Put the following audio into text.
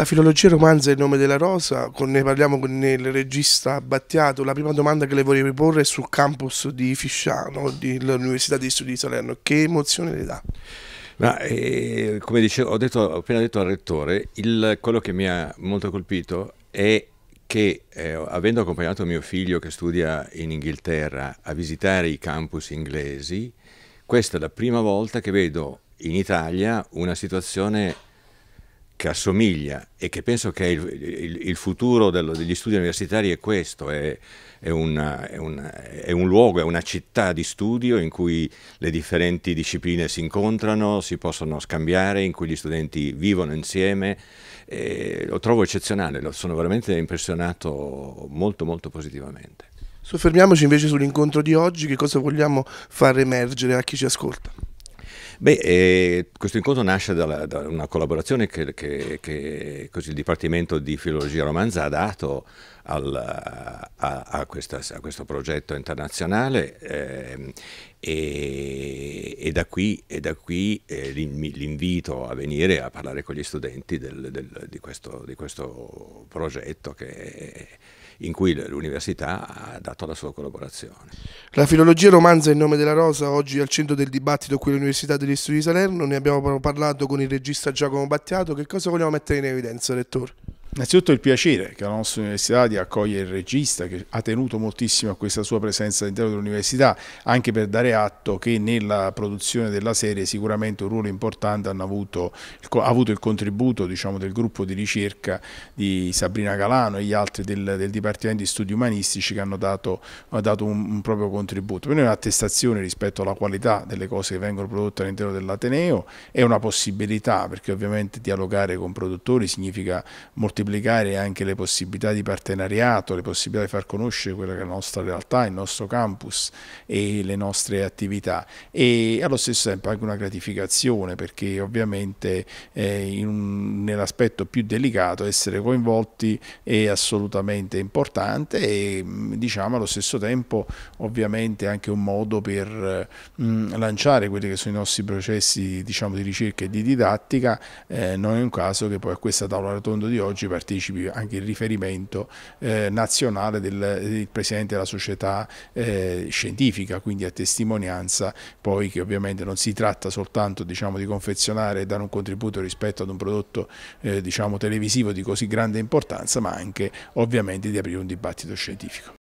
La filologia romanza è il nome della rosa, ne parliamo con il regista Battiato. La prima domanda che le volevo porre è sul campus di Fisciano, dell'Università di Studi di Salerno. Che emozione le dà? Ma, eh, come dicevo, ho, detto, ho, appena detto al rettore, il, quello che mi ha molto colpito è che eh, avendo accompagnato mio figlio che studia in Inghilterra a visitare i campus inglesi, questa è la prima volta che vedo in Italia una situazione che assomiglia e che penso che il, il, il futuro dello, degli studi universitari è questo, è, è, una, è, una, è, un luogo, è una città di studio in cui le differenti discipline si incontrano, si possono scambiare, in cui gli studenti vivono insieme. lo trovo eccezionale, lo sono veramente impressionato molto molto positivamente. Soffermiamoci invece sull'incontro di oggi, che cosa vogliamo far emergere a chi ci ascolta? Beh, eh, questo incontro nasce dalla, da una collaborazione che, che, che il Dipartimento di Filologia Romanza ha dato al, a, a, questa, a, questo progetto internazionale eh, e, e, da qui, e da qui eh, l'invito a venire a parlare con gli studenti del, del, di, questo, di, questo, progetto che... È, in cui l'università ha dato la sua collaborazione. La filologia romanza in nome della Rosa, oggi al centro del dibattito qui all'Università degli Studi di Salerno, ne abbiamo parlato con il regista Giacomo Battiato, che cosa vogliamo mettere in evidenza, Rettore? Innanzitutto il piacere che la nostra università di accogliere il regista che ha tenuto moltissimo a questa sua presenza all'interno dell'università anche per dare atto che nella produzione della serie sicuramente un ruolo importante avuto, ha avuto il contributo diciamo, del gruppo di ricerca di Sabrina Galano e gli altri del, del Dipartimento di Studi Umanistici che hanno dato, hanno dato un, un, proprio contributo. Per noi è un'attestazione rispetto alla qualità delle cose che vengono prodotte all'interno dell'Ateneo, è una possibilità perché ovviamente dialogare con produttori significa moltissimo moltiplicare anche le possibilità di partenariato, le possibilità di far conoscere quella che è la nostra realtà, il nostro campus e le nostre attività e allo stesso tempo anche una gratificazione perché ovviamente eh, nell'aspetto più delicato essere coinvolti è assolutamente importante e mm, diciamo allo stesso tempo ovviamente anche un modo per mh, mm, lanciare quelli che sono i nostri processi diciamo, di ricerca e di didattica, eh, non è un caso che poi a questa tavola rotonda di oggi partecipi anche il riferimento eh, nazionale del, del, Presidente della società eh, scientifica, quindi a testimonianza poi che ovviamente non si tratta soltanto diciamo, di confezionare e dare un contributo rispetto ad un prodotto eh, diciamo, televisivo di così grande importanza, ma anche ovviamente di aprire un dibattito scientifico.